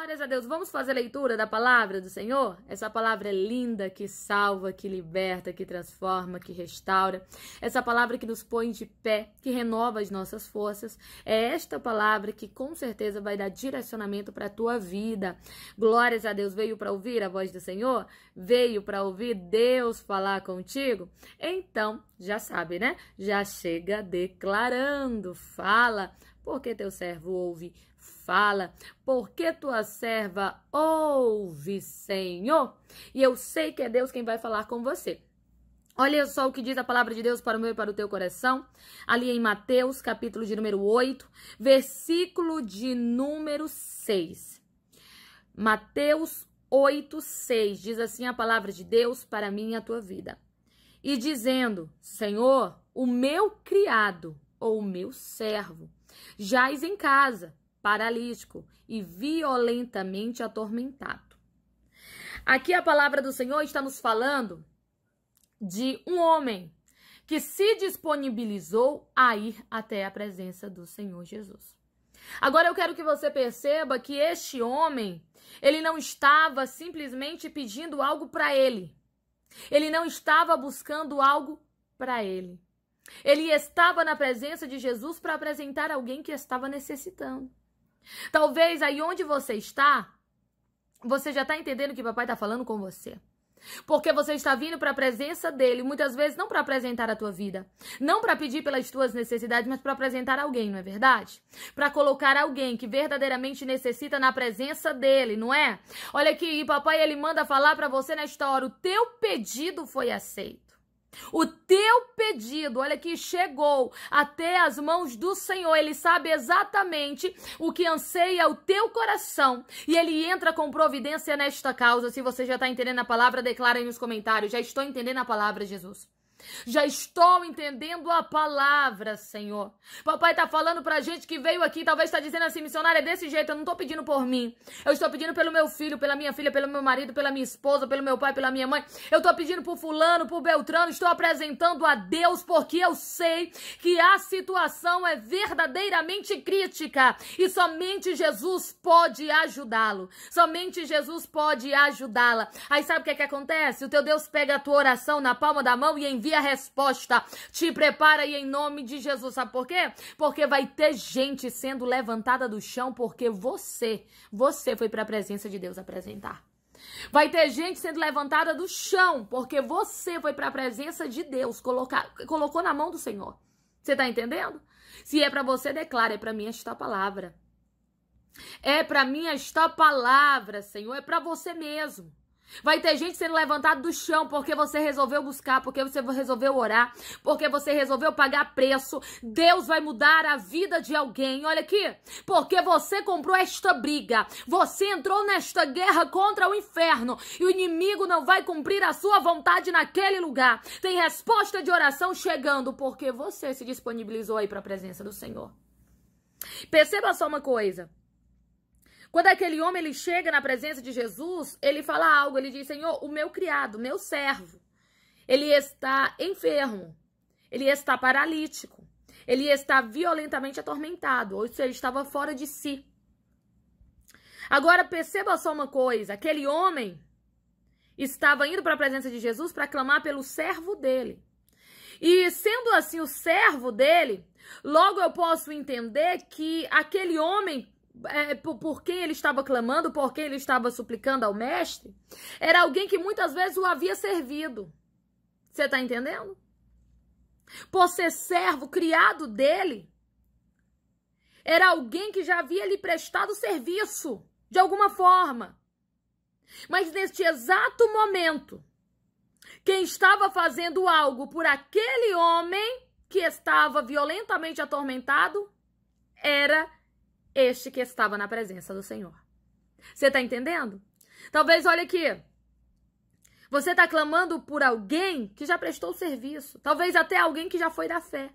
Glórias a Deus. Vamos fazer leitura da palavra do Senhor? Essa palavra é linda, que salva, que liberta, que transforma, que restaura. Essa palavra que nos põe de pé, que renova as nossas forças. É esta palavra que com certeza vai dar direcionamento para a tua vida. Glórias a Deus. Veio para ouvir a voz do Senhor? Veio para ouvir Deus falar contigo? Então, já sabe, né? Já chega declarando. Fala, porque teu servo ouve fala, porque tua serva ouve, Senhor. E eu sei que é Deus quem vai falar com você. Olha só o que diz a palavra de Deus para o meu e para o teu coração, ali em Mateus, capítulo de número 8, versículo de número 6. Mateus 8, 6 diz assim a palavra de Deus para mim e a tua vida. E dizendo: Senhor, o meu criado ou o meu servo jaz em casa, paralítico e violentamente atormentado. Aqui a palavra do Senhor está nos falando de um homem que se disponibilizou a ir até a presença do Senhor Jesus. Agora eu quero que você perceba que este homem, ele não estava simplesmente pedindo algo para ele. Ele não estava buscando algo para ele. Ele estava na presença de Jesus para apresentar alguém que estava necessitando. Talvez aí onde você está, você já está entendendo que papai está falando com você. Porque você está vindo para a presença dele, muitas vezes não para apresentar a tua vida, não para pedir pelas tuas necessidades, mas para apresentar alguém, não é verdade? Para colocar alguém que verdadeiramente necessita na presença dele, não é? Olha aqui, papai ele manda falar para você nesta hora, o teu pedido foi aceito. O teu pedido, olha que chegou até as mãos do Senhor. Ele sabe exatamente o que anseia o teu coração e ele entra com providência nesta causa. Se você já está entendendo a palavra, declara aí nos comentários. Já estou entendendo a palavra, Jesus. Já estou entendendo a palavra, Senhor. Papai está falando para a gente que veio aqui, talvez está dizendo assim, missionária, é desse jeito, eu não estou pedindo por mim. Eu estou pedindo pelo meu filho, pela minha filha, pelo meu marido, pela minha esposa, pelo meu pai, pela minha mãe. Eu estou pedindo por fulano, por Beltrano, estou apresentando a Deus porque eu sei que a situação é verdadeiramente crítica e somente Jesus pode ajudá-lo. Somente Jesus pode ajudá-la. Aí sabe o que é que acontece? O teu Deus pega a tua oração na palma da mão e envia aqui a resposta. Te prepara aí em nome de Jesus. Sabe por quê? Porque vai ter gente sendo levantada do chão porque você, você foi para a presença de Deus apresentar. Vai ter gente sendo levantada do chão porque você foi para a presença de Deus, colocar, colocou na mão do Senhor. Você tá entendendo? Se é para você, declara, é para mim esta palavra. É para mim esta palavra, Senhor, é para você mesmo. Vai ter gente sendo levantada do chão porque você resolveu buscar, porque você resolveu orar, porque você resolveu pagar preço. Deus vai mudar a vida de alguém. Olha aqui, porque você comprou esta briga, você entrou nesta guerra contra o inferno e o inimigo não vai cumprir a sua vontade naquele lugar. Tem resposta de oração chegando porque você se disponibilizou aí para a presença do Senhor. Perceba só uma coisa. Quando aquele homem ele chega na presença de Jesus, ele fala algo, ele diz: Senhor, o meu criado, meu servo, ele está enfermo, ele está paralítico, ele está violentamente atormentado, ou seja, estava fora de si. Agora perceba só uma coisa: aquele homem estava indo para a presença de Jesus para clamar pelo servo dele. E sendo assim o servo dele, logo eu posso entender que aquele homem é, por, por quem ele estava clamando, por quem ele estava suplicando ao mestre, era alguém que muitas vezes o havia servido. Você está entendendo? Por ser servo, criado dele, era alguém que já havia lhe prestado serviço, de alguma forma. Mas neste exato momento, quem estava fazendo algo por aquele homem que estava violentamente atormentado era este que estava na presença do Senhor. Você está entendendo? Talvez, olha aqui, você está clamando por alguém que já prestou serviço, talvez até alguém que já foi da fé.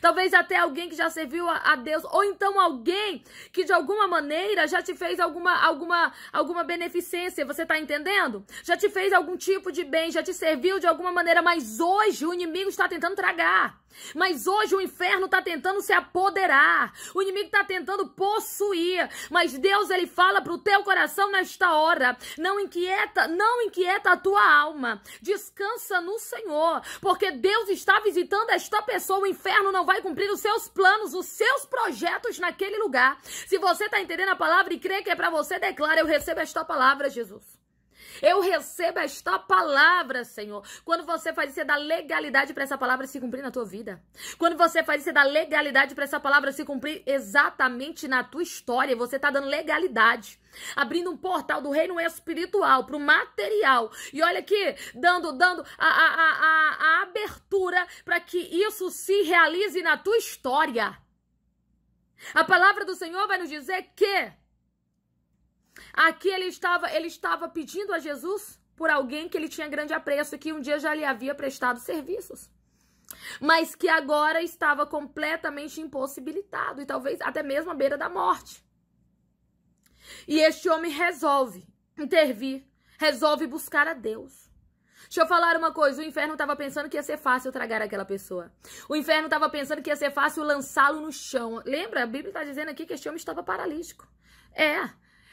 Talvez até alguém que já serviu a, a, Deus, ou então alguém que de alguma maneira já te fez alguma alguma alguma beneficência, você está entendendo? Já te fez algum tipo de bem, já te serviu de alguma maneira, mas hoje o inimigo está tentando tragar. Mas hoje o inferno está tentando se apoderar. O inimigo está tentando possuir. Mas Deus ele fala para o teu coração nesta hora: não inquieta, não inquieta a tua alma. Descansa no Senhor, porque Deus está visitando esta pessoa. O inferno não vai cumprir os seus planos, os seus projetos naquele lugar. Se você está entendendo a palavra e crê que é para você, declara: Eu recebo esta palavra, Jesus. Eu recebo esta palavra, Senhor. Quando você faz isso, você é dá legalidade para essa palavra se cumprir na tua vida. Quando você faz isso, você é dá legalidade para essa palavra se cumprir exatamente na tua história. Você está dando legalidade abrindo um portal do reino espiritual para o material. E olha aqui, dando, dando a, a, a, a abertura para que isso se realize na tua história. A palavra do Senhor vai nos dizer que Aqui ele estava, ele estava pedindo a Jesus por alguém que ele tinha grande apreço, que um dia já lhe havia prestado serviços. Mas que agora estava completamente impossibilitado e talvez até mesmo à beira da morte. E este homem resolve intervir, resolve buscar a Deus. Deixa eu falar uma coisa, o inferno estava pensando que ia ser fácil tragar aquela pessoa. O inferno estava pensando que ia ser fácil lançá-lo no chão. Lembra? A Bíblia está dizendo aqui que este homem estava paralítico. É,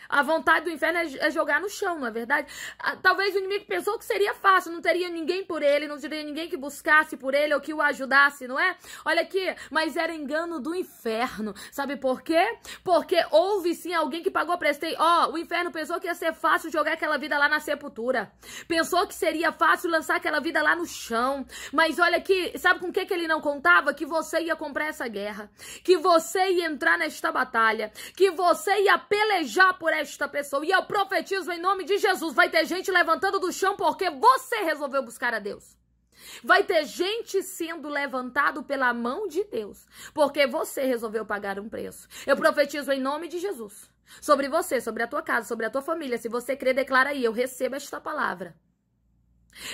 a vontade do inferno é, é jogar no chão, não é verdade? Ah, talvez o inimigo pensou que seria fácil, não teria ninguém por ele, não teria ninguém que buscasse por ele ou que o ajudasse, não é? Olha aqui, mas era engano do inferno. Sabe por quê? Porque houve sim alguém que pagou prestei. Ó, oh, o inferno pensou que ia ser fácil jogar aquela vida lá na sepultura. Pensou que seria fácil lançar aquela vida lá no chão. Mas olha aqui, sabe com o que, que ele não contava? Que você ia comprar essa guerra, que você ia entrar nesta batalha, que você ia pelejar por por esta pessoa. E eu profetizo em nome de Jesus. Vai ter gente levantando do chão porque você resolveu buscar a Deus. Vai ter gente sendo levantado pela mão de Deus, porque você resolveu pagar um preço. Eu profetizo em nome de Jesus sobre você, sobre a tua casa, sobre a tua família. Se você crer, declara aí: eu recebo esta palavra.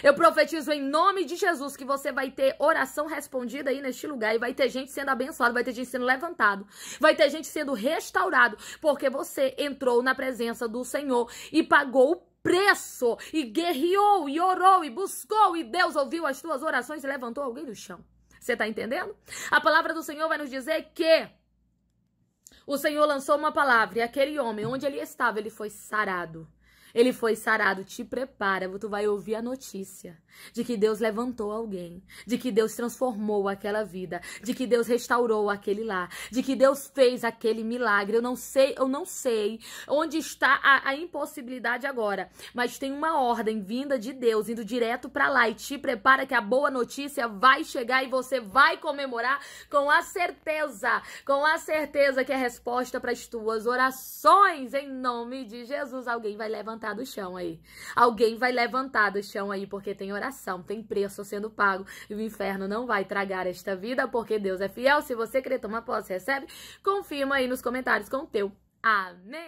Eu profetizo em nome de Jesus que você vai ter oração respondida aí neste lugar e vai ter gente sendo abençoada, vai ter gente sendo levantado, vai ter gente sendo restaurado, porque você entrou na presença do Senhor e pagou o preço e guerreou e orou e buscou e Deus ouviu as tuas orações e levantou alguém do chão. Você tá entendendo? A palavra do Senhor vai nos dizer que o Senhor lançou uma palavra e aquele homem, onde ele estava, ele foi sarado. Ele foi sarado. Te prepara, tu vai ouvir a notícia de que Deus levantou alguém, de que Deus transformou aquela vida, de que Deus restaurou aquele lá, de que Deus fez aquele milagre. Eu não sei, eu não sei onde está a, a impossibilidade agora, mas tem uma ordem vinda de Deus indo direto para lá e te prepara que a boa notícia vai chegar e você vai comemorar com a certeza, com a certeza que é a resposta para as tuas orações em nome de Jesus. Alguém vai levantar levantar do chão aí. Alguém vai levantar do chão aí, porque tem oração, tem preço sendo pago. E o inferno não vai tragar esta vida, porque Deus é fiel. Se você crê, toma posse, recebe. Confirma aí nos comentários com o teu. Amém.